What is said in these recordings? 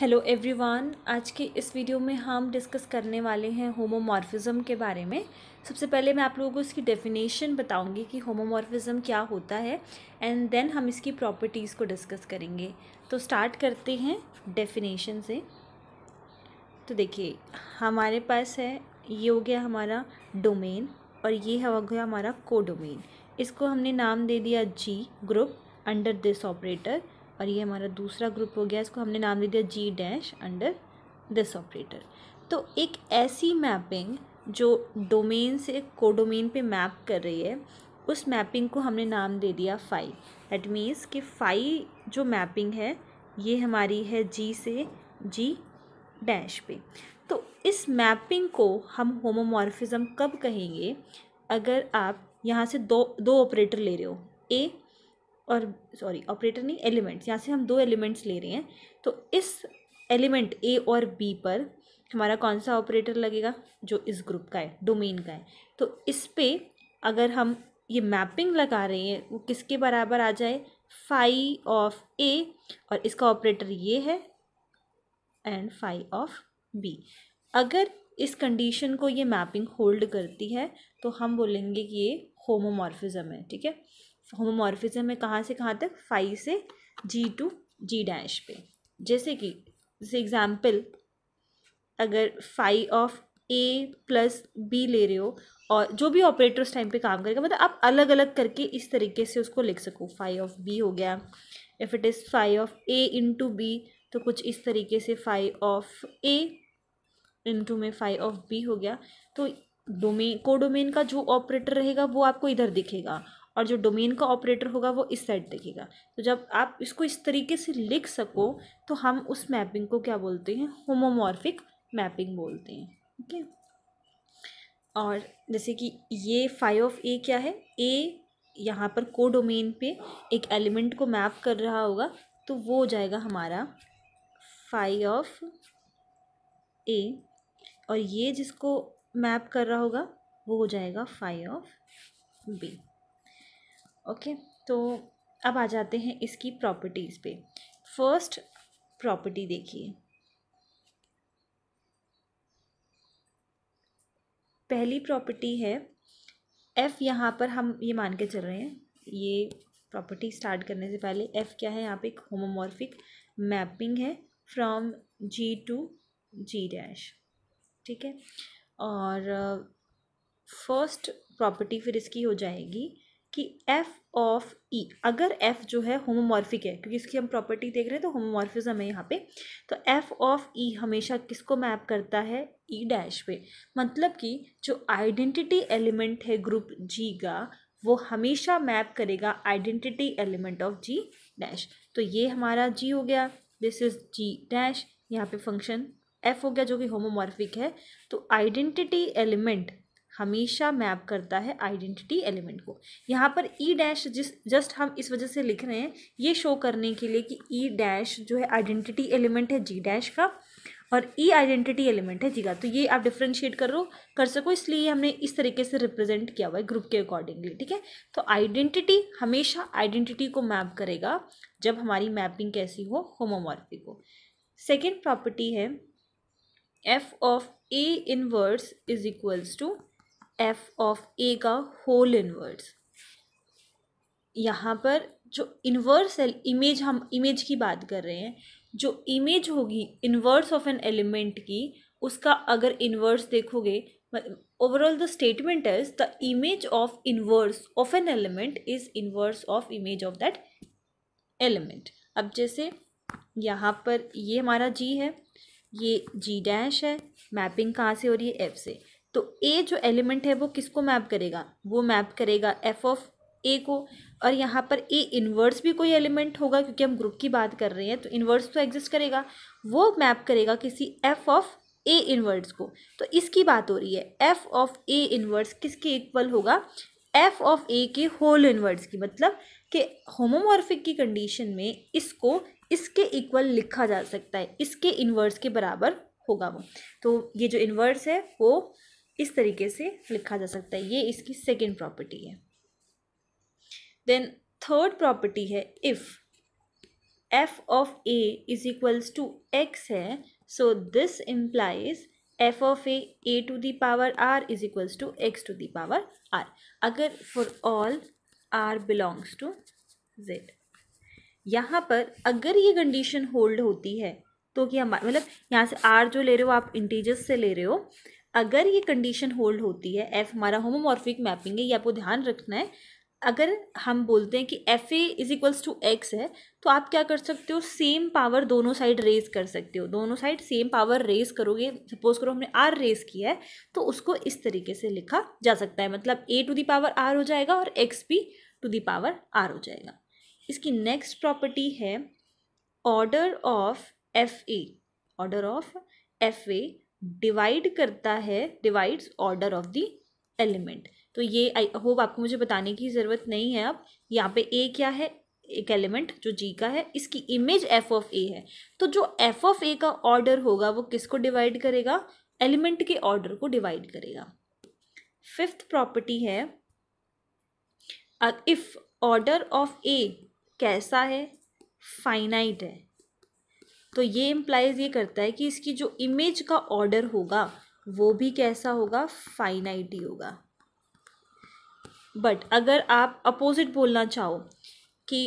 hello everyone आज के इस वीडियो में हम डिस्कस करने वाले हैं होमोमॉर्फिज्म के बारे में सबसे पहले मैं आप लोगों को इसकी डेफिनेशन बताऊंगी कि होमोमॉर्फिज्म क्या होता है एंड देन हम इसकी प्रॉपर्टीज़ को डिस्कस करेंगे तो स्टार्ट करते हैं डेफिनेशन से तो देखिए हमारे पास है ये हो गया हमारा डोमेन और ये हो गया हमारा को इसको हमने नाम दे दिया G group under this operator और ये हमारा दूसरा ग्रुप हो गया इसको हमने नाम दे दिया G dash under this operator तो एक ऐसी मैपिंग जो डोमेन से कोडोमेन पे मैप कर रही है उस मैपिंग को हमने नाम दे दिया फाई दैट मीन्स कि फाई जो मैपिंग है ये हमारी है जी से जी डैश पे तो इस मैपिंग को हम होमोमॉर्फिज़म कब कहेंगे अगर आप यहाँ से दो दो ऑपरेटर ले रहे हो ए और सॉरी ऑपरेटर नहीं एलिमेंट्स यहाँ से हम दो एलिमेंट्स ले रहे हैं तो इस एलिमेंट ए और बी पर हमारा कौन सा ऑपरेटर लगेगा जो इस ग्रुप का है डोमेन का है तो इस पर अगर हम ये मैपिंग लगा रहे हैं वो किसके बराबर आ जाए फाई ऑफ ए और इसका ऑपरेटर ये है एंड फाई ऑफ बी अगर इस कंडीशन को ये मैपिंग होल्ड करती है तो हम बोलेंगे कि ये होमोमॉर्फिज़म है ठीक है होमोमॉर्फिज्म है कहाँ से कहाँ तक फाइव से जी टू जी डैश पे जैसे कि जैसे एग्ज़ाम्पल अगर five of A plus B ले रहे हो और जो भी ऑपरेटर उस टाइम पे काम करेगा मतलब आप अलग अलग करके इस तरीके से उसको लिख सको फाइव ऑफ बी हो गया if it is five of A into B तो कुछ इस तरीके से फाइव ऑफ ए इंटू में फाइव ऑफ बी हो गया तो डोमेन कोडोमेन का जो ऑपरेटर रहेगा वो आपको इधर दिखेगा और जो डोमेन का ऑपरेटर होगा वो इस साइड देखेगा तो जब आप इसको इस तरीके से लिख सको तो हम उस मैपिंग को क्या बोलते हैं होमोमॉर्फिक मैपिंग बोलते हैं ठीक है और जैसे कि ये फाइव ऑफ ए क्या है ए यहाँ पर को डोमेन पे एक एलिमेंट को मैप कर रहा होगा तो वो हो जाएगा हमारा फाइव ऑफ ए और ये जिसको मैप कर रहा होगा वो हो जाएगा फाइव ऑफ बी ओके तो अब आ जाते हैं इसकी प्रॉपर्टीज़ पे फर्स्ट प्रॉपर्टी देखिए पहली प्रॉपर्टी है एफ़ यहाँ पर हम ये मान के चल रहे हैं ये प्रॉपर्टी स्टार्ट करने से पहले एफ़ क्या है यहाँ पे एक होमोमॉर्फिक मैपिंग है from G to G dash ठीक है और फर्स्ट uh, प्रॉपर्टी फिर इसकी हो जाएगी कि एफ़ ऑफ ई अगर एफ जो है होमोमॉर्फिक है क्योंकि इसकी हम प्रॉपर्टी देख रहे हैं तो होमोमॉर्फिज्म है यहाँ पे तो एफ ऑफ ई हमेशा किसको मैप करता है ई e डैश पे मतलब कि जो आइडेंटिटी एलिमेंट है ग्रुप जी का वो हमेशा मैप करेगा identity element of G dash तो ये हमारा जी हो गया दिस इज जी डैश यहाँ पे फंक्शन एफ हो गया जो कि होमोमॉर्फिक है तो आइडेंटिटी एलिमेंट हमेशा मैप करता है आइडेंटिटी एलिमेंट को यहाँ पर ई e डैश जिस जस्ट हम इस वजह से लिख रहे हैं ये शो करने के लिए कि ई e डैश जो है आइडेंटिटी एलिमेंट है जी डैश का और ई आइडेंटिटी एलिमेंट है जी का तो ये आप डिफ्रेंशिएट करो कर सको इसलिए हमने इस तरीके से रिप्रेजेंट किया हुआ है ग्रुप के अकॉर्डिंगली ठीक है तो आइडेंटिटी हमेशा आइडेंटिटी को मैप करेगा जब हमारी मैपिंग कैसी हो होमोमॉर्फिक हो सेकेंड प्रॉपर्टी है F of A inverse is equals to F of A का होल इनवर्स यहाँ पर जो इन्वर्स इमेज हम इमेज की बात कर रहे हैं जो इमेज होगी इन्वर्स ऑफ एन एलिमेंट की उसका अगर इन्वर्स देखोगे overall the statement is the image of inverse of an element is inverse of image of that element अब जैसे यहाँ पर ये हमारा जी है ये जी डैश है मैपिंग कहाँ से हो रही है एफ से तो ए जो एलिमेंट है वो किसको मैप करेगा वो मैप करेगा एफ ऑफ ए को और यहाँ पर ए इन्वर्स भी कोई एलिमेंट होगा क्योंकि हम ग्रुप की बात कर रहे हैं तो इन्वर्स तो एग्जिस्ट करेगा वो मैप करेगा किसी एफ ऑफ ए इन्वर्स को तो इसकी बात हो रही है एफ ऑफ ए इन्वर्स किसके इक्वल होगा एफ ऑफ ए के होल इन्वर्स की मतलब कि होमोमॉर्फिक की कंडीशन में इसको इसके इक्वल लिखा जा सकता है इसके इन्वर्स के बराबर होगा वो तो ये जो इन्वर्स है वो इस तरीके से लिखा जा सकता है ये इसकी सेकेंड प्रॉपर्टी है देन थर्ड प्रॉपर्टी है if F of A is equals to X है so this implies F of A A to the power R is equals to X to the power R अगर for all R belongs to Z यहाँ पर अगर ये condition hold होती है तो कि हमारा मतलब यहाँ से आर जो ले रहे हो आप इंटीजर्स से ले रहे हो अगर ये कंडीशन होल्ड होती है एफ हमारा होमोमॉर्फिक मैपिंग है ये आपको ध्यान रखना है अगर हम बोलते हैं कि F A is equals to X है तो आप क्या कर सकते हो सेम पावर दोनों साइड रेज कर सकते हो दोनों साइड सेम पावर रेज करोगे सपोज करो हमने आर रेज किया है तो उसको इस तरीके से लिखा जा सकता है मतलब A to the power R हो जाएगा और एक्स भी टू दी पावर आर हो जाएगा इसकी नेक्स्ट प्रॉपर्टी है order of f a order of f a divide करता है divides order of the element तो ये आई होप आपको मुझे बताने की ज़रूरत नहीं है अब यहाँ पे ए क्या है एक एलिमेंट जो जी का है इसकी इमेज एफ ऑफ ए है तो जो एफ ऑफ ए का ऑर्डर होगा वो किसको डिवाइड करेगा एलिमेंट के ऑर्डर को डिवाइड करेगा फिफ्थ प्रॉपर्टी है इफ ऑर्डर ऑफ ए कैसा है फाइनाइट है तो ये इम्प्लाइज ये करता है कि इसकी जो इमेज का ऑर्डर होगा वो भी कैसा होगा फाइनाइट ही होगा बट अगर आप अपोजिट बोलना चाहो कि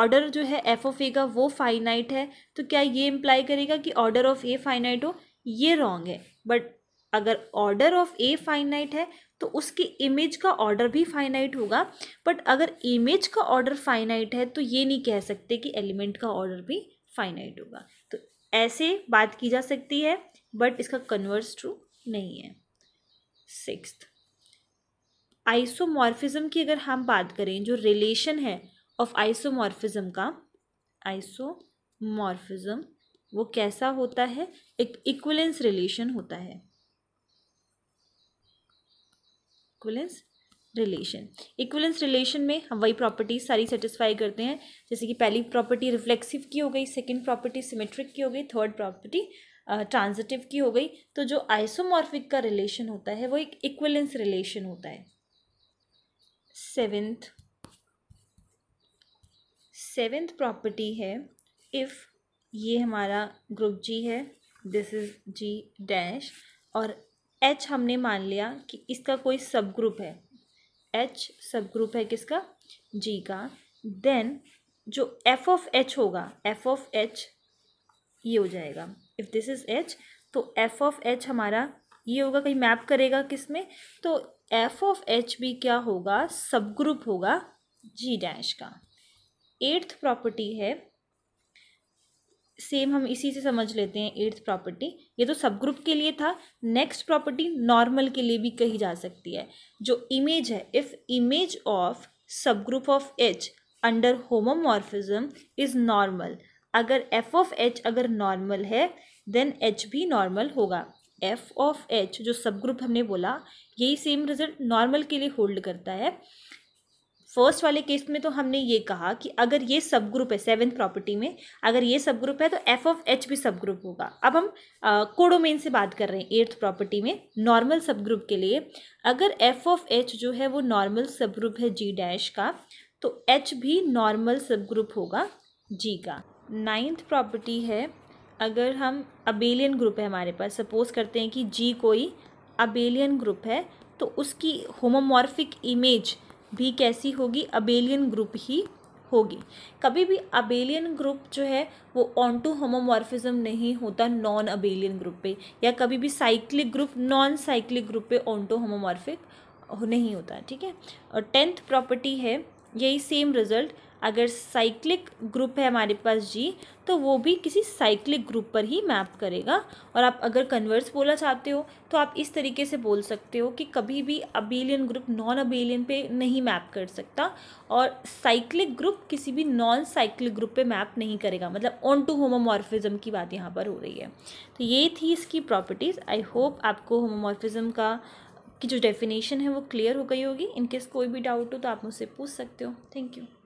ऑर्डर जो है एफ ऑफ ए का वो फाइनाइट है तो क्या ये इम्प्लाई करेगा कि ऑर्डर ऑफ ए फाइनाइट हो ये रॉन्ग है बट अगर ऑर्डर ऑफ ए फाइनाइट है तो उसकी इमेज का ऑर्डर भी फाइनाइट होगा बट अगर इमेज का ऑर्डर फाइनाइट है तो ये नहीं कह सकते कि एलिमेंट का ऑर्डर भी फाइनाइट होगा तो ऐसे बात की जा सकती है बट इसका कन्वर्स ट्रू नहीं है सिक्स आइसोमॉर्फिज्म की अगर हम बात करें जो रिलेशन है ऑफ आइसोमॉर्फिज्म का आइसोमॉर्फिज्म वो कैसा होता है एक इक्वलेंस रिलेशन होता है इक्वलेंस रिलेशन इक्वलेंस रिलेशन में हम वही प्रॉपर्टीज सारी सेटिस्फाई करते हैं जैसे कि पहली प्रॉपर्टी रिफ्लेक्सिव की हो गई सेकंड प्रॉपर्टी सिमेट्रिक की हो गई थर्ड प्रॉपर्टी ट्रांजिटिव की हो गई तो जो आइसोमॉर्फिक का रिलेशन होता है वो एक इक्वलेंस रिलेशन होता है सेवेंथ सेवेंथ प्रॉपर्टी है इफ़ ये हमारा ग्रुप जी है दिस इज़ जी डैश और एच हमने मान लिया कि इसका कोई सब ग्रुप है एच सब ग्रुप है किसका जी का देन जो एफ ऑफ एच होगा एफ ऑफ एच ये हो जाएगा इफ़ दिस इज़ एच तो एफ ऑफ एच हमारा ये होगा कहीं मैप करेगा किस में तो एफ ऑफ एच भी क्या होगा सब ग्रुप होगा जी डैश का एट्थ प्रॉपर्टी है सेम हम इसी से समझ लेते हैं एट्थ प्रॉपर्टी ये तो सब ग्रुप के लिए था नेक्स्ट प्रॉपर्टी नॉर्मल के लिए भी कही जा सकती है जो इमेज है if image of subgroup of h under homomorphism is normal अगर एफ ऑफ एच अगर नॉर्मल है देन एच भी नॉर्मल होगा एफ ऑफ एच जो सब ग्रुप हमने बोला यही सेम रिजल्ट नॉर्मल के लिए होल्ड करता है फर्स्ट वाले केस में तो हमने ये कहा कि अगर ये सब ग्रुप है सेवन्थ प्रॉपर्टी में अगर ये सब ग्रुप है तो एफ ऑफ एच भी सब ग्रुप होगा अब हम कोडोमेन से बात कर रहे हैं एट्थ प्रॉपर्टी में नॉर्मल सब ग्रुप के लिए अगर एफ ऑफ एच जो है वो नॉर्मल सब ग्रुप है जी डैश का तो एच भी नॉर्मल सब ग्रुप होगा जी का नाइन्थ प्रॉपर्टी है अगर हम अबेलियन ग्रुप है हमारे पास सपोज करते हैं कि जी कोई अबेलियन ग्रुप है तो उसकी होमोमॉर्फिक इमेज भी कैसी होगी अबेलियन ग्रुप ही होगी कभी भी अबेलियन ग्रुप जो है वो ऑन टू होमोमॉर्फिज्म नहीं होता नॉन अबेलियन ग्रुप पे या कभी भी cyclic group non cyclic group पे ऑन टू होमोमॉर्फिक नहीं होता ठीक है और टेंथ प्रॉपर्टी है यही सेम रिजल्ट अगर साइक्लिक ग्रुप है हमारे पास जी तो वो भी किसी साइक्लिक ग्रुप पर ही मैप करेगा और आप अगर कन्वर्स बोला चाहते हो तो आप इस तरीके से बोल सकते हो कि कभी भी अबेलियन ग्रुप नॉन अबेलियन पे नहीं मैप कर सकता और साइक्लिक ग्रुप किसी भी नॉन साइक्लिक ग्रुप पे मैप नहीं करेगा मतलब ऑन टू होमोमॉर्फिज्म की बात यहाँ पर हो रही है तो ये थी इसकी प्रॉपर्टीज़ आई होप आपको होमोमॉर्फिज़म का की जो डेफिनेशन है वो क्लियर हो गई होगी इनकेस कोई भी डाउट हो तो आप मुझसे पूछ सकते हो थैंक यू